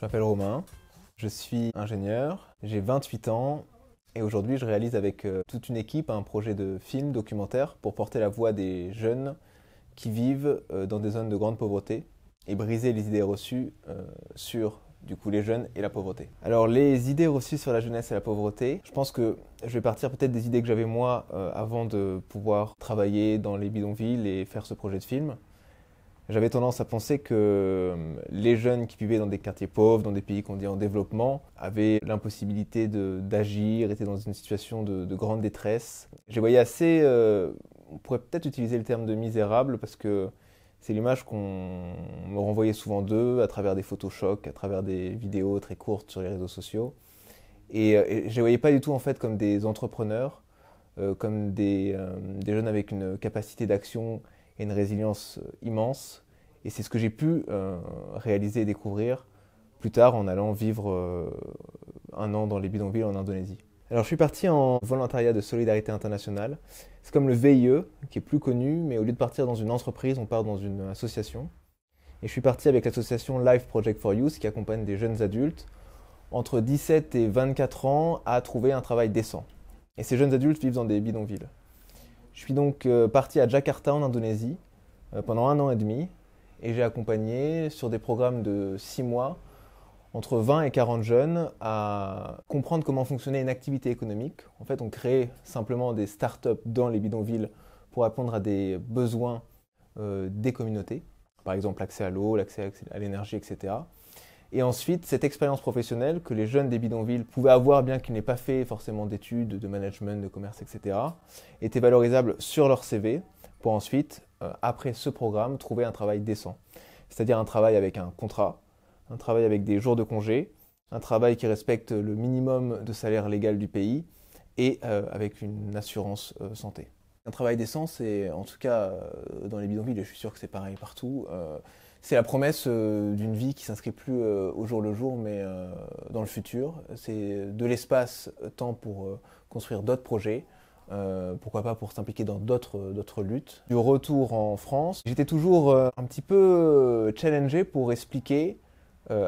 Je m'appelle Romain, je suis ingénieur, j'ai 28 ans et aujourd'hui je réalise avec euh, toute une équipe un projet de film documentaire pour porter la voix des jeunes qui vivent euh, dans des zones de grande pauvreté et briser les idées reçues euh, sur du coup les jeunes et la pauvreté. Alors les idées reçues sur la jeunesse et la pauvreté, je pense que je vais partir peut-être des idées que j'avais moi avant de pouvoir travailler dans les bidonvilles et faire ce projet de film j'avais tendance à penser que euh, les jeunes qui vivaient dans des quartiers pauvres, dans des pays qu'on dit en développement, avaient l'impossibilité d'agir, étaient dans une situation de, grande détresse. Je voyais assez, euh, on pourrait peut-être utiliser le terme de misérable parce que c'est l'image qu'on me renvoyait souvent d'eux à travers des photos à travers des vidéos très courtes sur les réseaux sociaux. Et, euh, je ne voyais pas du tout en fait comme des entrepreneurs, comme des jeunes avec une capacité d'action et une résilience immense, et c'est ce que j'ai pu euh, réaliser et découvrir plus tard en allant vivre euh, un an dans les bidonvilles en Indonésie. Alors je suis parti en volontariat de solidarité internationale. C'est comme le VIE, qui est plus connu, mais au lieu de partir dans une entreprise, on part dans une association. Et je suis parti avec l'association Life Project for Youth, qui accompagne des jeunes adultes entre 17 et 24 ans à trouver un travail décent. Et ces jeunes adultes vivent dans des bidonvilles. Je suis donc euh, parti à Jakarta en Indonésie pendant un an et demi et j'ai accompagné sur des programmes de 6 mois entre 20 et 40 jeunes à comprendre comment fonctionnait une activité économique. En fait, on crée simplement des start-up dans les bidonvilles pour répondre à des besoins euh, des communautés, par exemple l'accès à l'eau, l'accès à l'énergie, etc. Et ensuite, cette expérience professionnelle que les jeunes des bidonvilles pouvaient avoir, bien qu'ils n'aient pas fait forcément d'études, de management, de commerce, etc., était valorisable sur leur CV pour ensuite euh, après ce programme, trouver un travail décent. C'est-à-dire un travail avec un contrat, un travail avec des jours de congé, un travail qui respecte le minimum de salaire légal du pays et euh, avec une assurance euh, santé. Un travail décent, c'est en tout cas dans les bidonvilles, je suis sûr que c'est pareil partout, c'est la promesse d'une vie qui s'inscrit plus au jour le jour, mais dans le futur. C'est de l'espace, temps pour construire d'autres projets, euh, pourquoi pas pour s'impliquer dans euh, d'autres luttes. Du retour en France, j'étais toujours euh, un petit peu challengé pour expliquer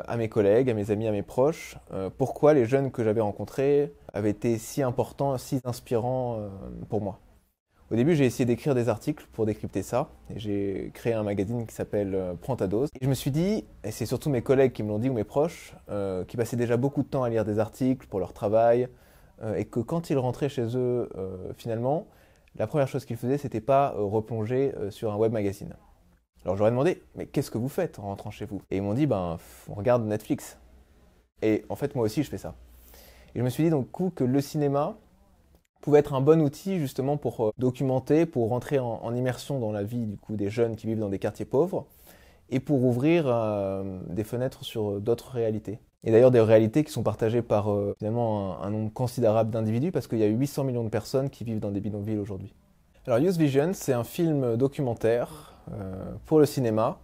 à mes collègues, à mes amis, à mes proches, pourquoi les jeunes que j'avais rencontrés avaient été si importants, si inspirants pour moi. Au début, j'ai essayé d'écrire des articles pour décrypter ça, et j'ai créé un magazine qui s'appelle Prends ta dose. Et je me suis dit, et c'est surtout mes collègues qui me l'ont dit ou mes proches, qui passaient déjà beaucoup de temps à lire des articles pour leur travail, euh, et que quand ils rentraient chez eux, euh, finalement, la première chose qu'ils faisaient, c'était pas euh, replonger sur un web magazine. Alors j'aurais demandé, mais qu'est-ce que vous faites en rentrant chez vous Et ils m'ont dit, ben, on regarde Netflix. Et en fait, moi aussi, je fais ça. Et je me suis dit, donc, coup, que le cinéma pouvait être un bon outil, justement, pour documenter, pour rentrer en, immersion dans la vie, du coup, des jeunes qui vivent dans des quartiers pauvres, et pour ouvrir des fenêtres sur d'autres réalités et d'ailleurs des réalités qui sont partagées par euh, finalement un, nombre considérable d'individus, parce qu'il y a 800 millions de personnes qui vivent dans des bidonvilles aujourd'hui. Alors Youth Vision, c'est un film documentaire euh, pour le cinéma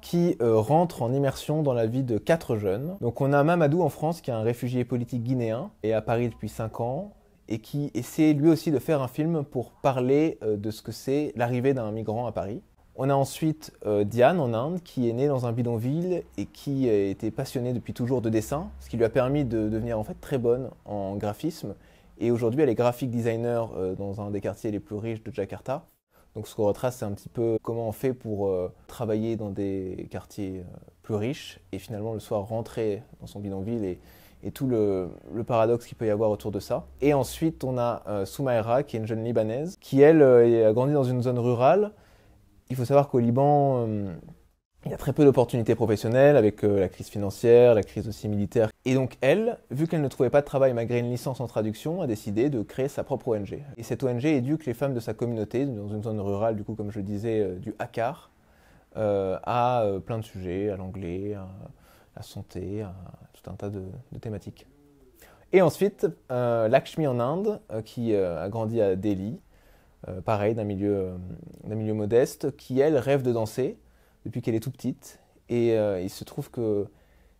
qui euh, rentre en immersion dans la vie de quatre jeunes. Donc on a Mamadou en France, qui est un réfugié politique guinéen, et à Paris depuis 5 ans, et qui essaie lui aussi de faire un film pour parler de ce que c'est l'arrivée d'un migrant à Paris. On a ensuite euh, Diane en Inde, qui est née dans un bidonville et qui a été passionnée depuis toujours de dessin, ce qui lui a permis de devenir en fait très bonne en graphisme. Et aujourd'hui, elle est graphique designer euh, dans un des quartiers les plus riches de Jakarta. Donc ce qu'on retrace, c'est un petit peu comment on fait pour euh, travailler dans des quartiers plus riches et finalement le soir rentrer dans son bidonville et, tout le, le paradoxe qu'il peut y avoir autour de ça. Et ensuite, on a Soumaïra, qui est une jeune Libanaise, qui elle a grandi dans une zone rurale il faut savoir qu'au Liban, euh, il y a très peu d'opportunités professionnelles avec euh, la crise financière, la crise aussi militaire. Et donc elle, vu qu'elle ne trouvait pas de travail malgré une licence en traduction, a décidé de créer sa propre ONG. Et cette ONG éduque les femmes de sa communauté, dans une zone rurale du coup comme je disais, euh, du hakar, à plein de sujets, à l'anglais, à la santé, à tout un tas de, thématiques. Et ensuite, Lakshmi en Inde, qui a grandi à Delhi, euh, pareil, d'un milieu, euh, d'un milieu modeste, qui, elle, rêve de danser depuis qu'elle est toute petite. Et euh, il se trouve que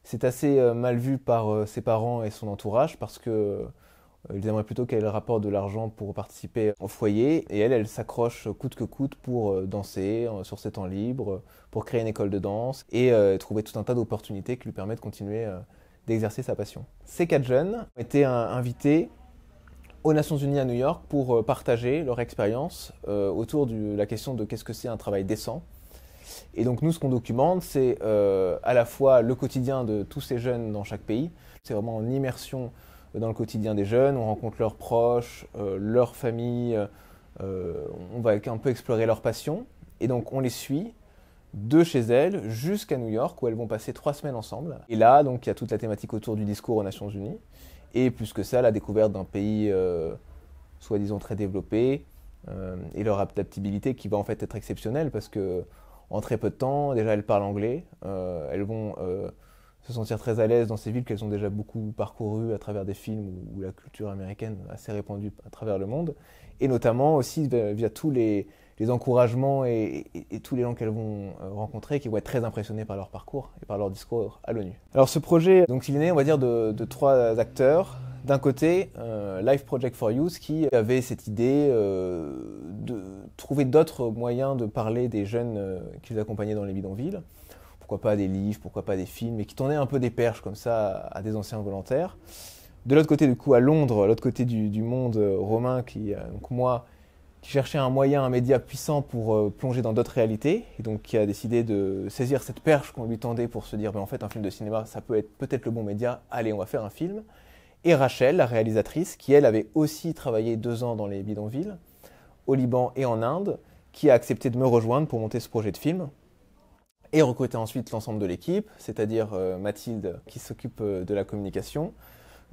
c'est assez mal vu par ses parents et son entourage parce que ils aimeraient plutôt qu'elle rapporte de l'argent pour participer au foyer. Et elle, elle s'accroche coûte que coûte pour danser sur ses temps libres, pour créer une école de danse et trouver tout un tas d'opportunités qui lui permettent de continuer d'exercer sa passion. Ces quatre jeunes ont étaient invités aux Nations Unies à New York pour euh, partager leur expérience euh, autour de la question de qu'est-ce que c'est un travail décent. Et donc nous, ce qu'on documente, c'est euh, à la fois le quotidien de tous ces jeunes dans chaque pays. C'est vraiment une immersion dans le quotidien des jeunes. On rencontre leurs proches, leurs familles. on va un peu explorer leurs passions. Et donc on les suit de chez elles jusqu'à New York où elles vont passer trois semaines ensemble. Et là, donc il y a toute la thématique autour du discours aux Nations Unies et plus que ça, la découverte d'un pays euh, soi-disant très développé euh, et leur adaptabilité qui va en fait être exceptionnelle parce que en très peu de temps, déjà elles parlent anglais, euh, elles vont se sentir très à l'aise dans ces villes qu'elles ont déjà beaucoup parcourues à travers des films ou la culture américaine assez répandue à travers le monde, et notamment aussi via tous les, les encouragements et, tous les gens qu'elles vont euh, rencontrer qui vont être très impressionnés par leur parcours et par leur discours à l'ONU. Alors ce projet, donc il est né, on va dire, de, trois acteurs. D'un côté, euh, Life Project for Youth qui avait cette idée euh, de trouver d'autres moyens de parler des jeunes qu'ils accompagnaient dans les bidonvilles. Pourquoi pas des livres, pourquoi pas des films, et qui tournaient un peu des perches comme ça à, des anciens volontaires. De l'autre côté, du coup, à Londres, l'autre côté du, du monde romain, qui, donc moi, qui cherchait un moyen, un média puissant pour euh, plonger dans d'autres réalités, et donc qui a décidé de saisir cette perche qu'on lui tendait pour se dire, mais ben, en fait, un film de cinéma, ça peut être peut-être le bon média, allez, on va faire un film. Et Rachel, la réalisatrice, qui elle avait aussi travaillé deux ans dans les bidonvilles, au Liban et en Inde, qui a accepté de me rejoindre pour monter ce projet de film, et recruter ensuite l'ensemble de l'équipe, c'est-à-dire euh, Mathilde, qui s'occupe euh, de la communication,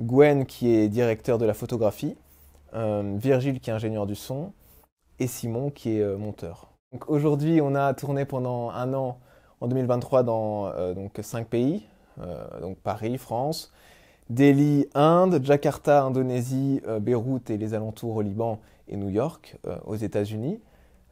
Gwen, qui est directeur de la photographie, Virgile, qui est ingénieur du son, et Simon qui est euh, monteur. Aujourd'hui, on a tourné pendant un an en 2023 dans euh, donc, cinq pays, euh, donc Paris, France, Delhi, Inde, Jakarta, Indonésie, Beyrouth et les alentours au Liban et New York aux États-Unis.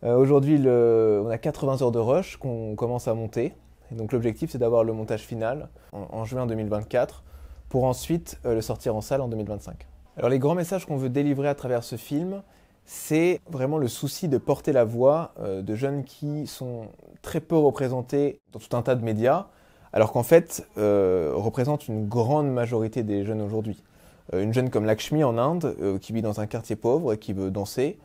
Aujourd'hui, on a 80 heures de rush qu'on commence à monter. Et donc l'objectif, c'est d'avoir le montage final en, juin 2024 pour ensuite le sortir en salle en 2025. Alors les grands messages qu'on veut délivrer à travers ce film, c'est vraiment le souci de porter la voix euh, de jeunes qui sont très peu représentés dans tout un tas de médias, alors qu'en fait euh, représentent une grande majorité des jeunes aujourd'hui. Euh, une jeune comme Lakshmi en Inde, euh, qui vit dans un quartier pauvre et qui veut danser,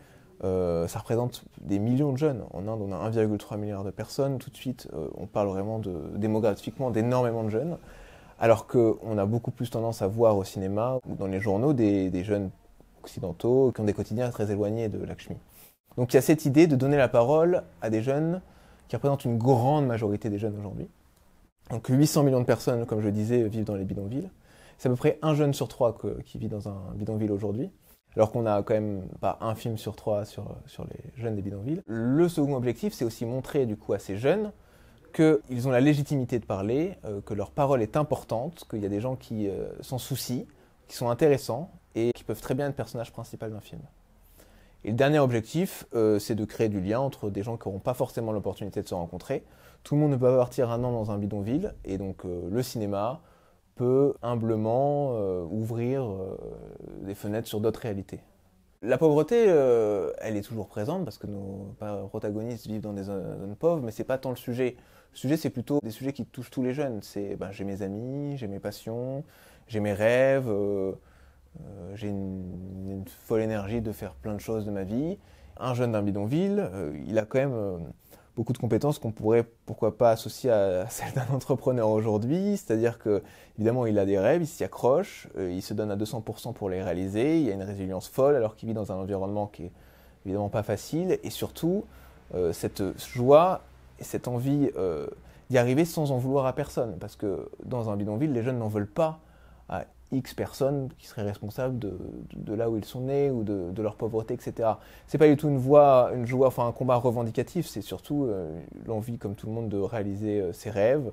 ça représente des millions de jeunes. En Inde, on a 1,3 milliard de personnes. Tout de suite, on parle vraiment de, démographiquement d'énormément de jeunes. Alors qu'on a beaucoup plus tendance à voir au cinéma ou dans les journaux des, des jeunes occidentaux, qui ont des quotidiens très éloignés de Lakshmi. Donc il y a cette idée de donner la parole à des jeunes qui représentent une grande majorité des jeunes aujourd'hui. Donc 800 millions de personnes, comme je le disais, vivent dans les bidonvilles. C'est à peu près un jeune sur trois qui vit dans un bidonville aujourd'hui, alors qu'on a quand même pas un film sur trois sur, les jeunes des bidonvilles. Le second objectif, c'est aussi montrer du coup à ces jeunes qu'ils ont la légitimité de parler, euh, que leur parole est importante, qu'il y a des gens qui euh, s'en soucient, qui sont intéressants et qui peuvent très bien être personnages principaux d'un film. Et le dernier objectif, euh, c'est de créer du lien entre des gens qui n'auront pas forcément l'opportunité de se rencontrer. Tout le monde ne peut pas partir un an dans un bidonville, et donc euh, le cinéma peut humblement euh, ouvrir des fenêtres sur d'autres réalités. La pauvreté, elle est toujours présente parce que nos protagonistes vivent dans des zones pauvres, mais c'est pas tant le sujet. Le sujet, c'est plutôt des sujets qui touchent tous les jeunes. C'est ben, j'ai mes amis, j'ai mes passions, j'ai mes rêves, euh, euh, j'ai une, folle énergie de faire plein de choses de ma vie. Un jeune d'un bidonville, euh, il a quand même beaucoup de compétences qu'on pourrait, pourquoi pas, associer à, celles d'un entrepreneur aujourd'hui. C'est-à-dire que, évidemment, il a des rêves, il s'y accroche, il se donne à 200% pour les réaliser, il y a une résilience folle alors qu'il vit dans un environnement qui est évidemment pas facile, et surtout, cette joie et cette envie d'y arriver sans en vouloir à personne. Parce que dans un bidonville, les jeunes n'en veulent pas à X personnes qui seraient responsables de, là où ils sont nés ou de, leur pauvreté, etc. C'est pas du tout une voie, une joie, enfin un combat revendicatif, c'est surtout euh, l'envie, comme tout le monde, de réaliser euh, ses rêves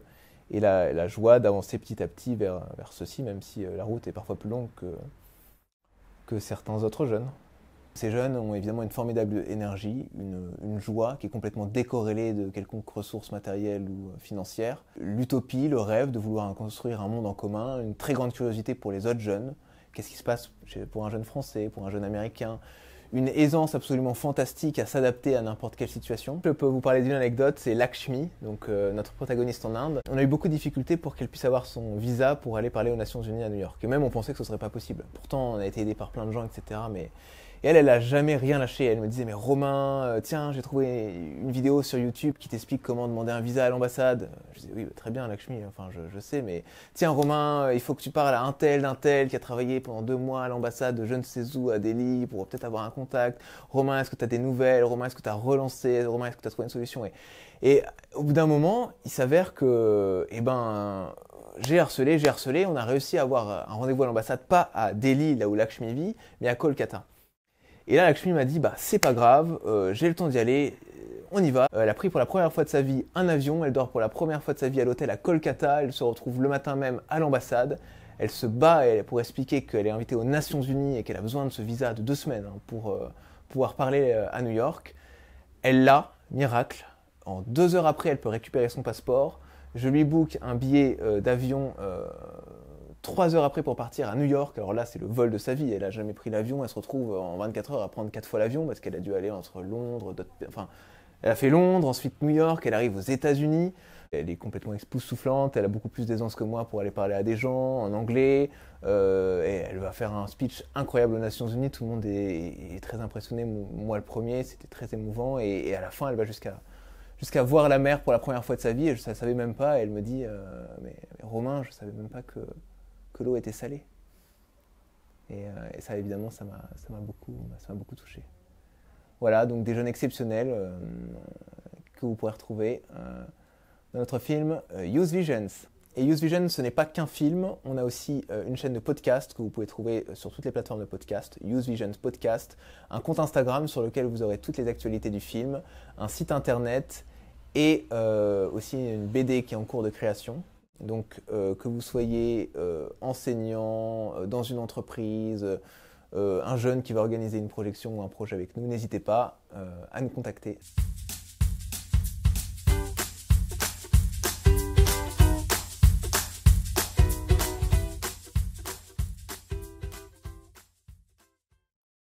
et la, joie d'avancer petit à petit vers, vers ceci, même si euh, la route est parfois plus longue que, que certains autres jeunes. Ces jeunes ont évidemment une formidable énergie, une, joie qui est complètement décorrélée de quelconque ressource matérielle ou euh, financière, l'utopie, le rêve de vouloir construire un monde en commun, une très grande curiosité pour les autres jeunes, qu'est-ce qui se passe pour un jeune français, pour un jeune américain, une aisance absolument fantastique à s'adapter à n'importe quelle situation. Je peux vous parler d'une anecdote, c'est Lakshmi, donc euh, notre protagoniste en Inde. On a eu beaucoup de difficultés pour qu'elle puisse avoir son visa pour aller parler aux Nations Unies à New York. Et même on pensait que ce serait pas possible. Pourtant on a été aidé par plein de gens, etc. Mais et elle, elle n'a jamais rien lâché. Elle me disait, mais Romain, euh, tiens, j'ai trouvé une vidéo sur YouTube qui t'explique comment demander un visa à l'ambassade. Je disais, oui, bah, très bien, Lakshmi, enfin, je, sais, mais tiens, Romain, euh, il faut que tu parles à un tel, d'un tel qui a travaillé pendant deux mois à l'ambassade de je ne sais où à Delhi pour peut-être avoir un contact. Romain, est-ce que tu as des nouvelles Romain, est-ce que tu as relancé Romain, est-ce que tu as trouvé une solution et, et au bout d'un moment, il s'avère que, eh ben, j'ai harcelé, j'ai harcelé. On a réussi à avoir un rendez-vous à l'ambassade, pas à Delhi, là où Lakshmi vit, mais à Kolkata. Et là, Lakshmi m'a dit, bah c'est pas grave, euh, j'ai le temps d'y aller, euh, on y va. Euh, elle a pris pour la première fois de sa vie un avion, elle dort pour la première fois de sa vie à l'hôtel à Kolkata, elle se retrouve le matin même à l'ambassade, elle se bat pour expliquer qu'elle est invitée aux Nations Unies et qu'elle a besoin de ce visa de deux semaines hein, pour pouvoir parler à New York. Elle l'a, miracle, en deux heures après elle peut récupérer son passeport, je lui book un billet d'avion trois heures après pour partir à New York. Alors là, c'est le vol de sa vie. Elle a jamais pris l'avion. Elle se retrouve en 24 heures à prendre quatre fois l'avion parce qu'elle a dû aller entre Londres, enfin, elle a fait Londres, ensuite New York. Elle arrive aux États-Unis. Elle est complètement soufflante, Elle a beaucoup plus d'aisance que moi pour aller parler à des gens en anglais. Euh, elle va faire un speech incroyable aux Nations Unies. Tout le monde est, très impressionné. Moi, le premier, c'était très émouvant. Et, à la fin, elle va jusqu'à jusqu'à voir la mer pour la première fois de sa vie et je ne savais même pas. elle me dit euh, mais, Romain, je ne savais même pas que l'eau était salée. Euh, et, ça, évidemment, ça m'a beaucoup, beaucoup touché. Voilà, donc des jeunes exceptionnels euh, que vous pourrez retrouver euh, dans notre film Use Visions. Et Use Visions ce n'est pas qu'un film, on a aussi une chaîne de podcast que vous pouvez trouver sur toutes les plateformes de podcast, Use Visions Podcast, un compte Instagram sur lequel vous aurez toutes les actualités du film, un site internet et aussi une BD qui est en cours de création, donc euh, que vous soyez euh, enseignant euh, dans une entreprise, un jeune qui va organiser une projection ou un projet avec nous, n'hésitez pas à nous contacter.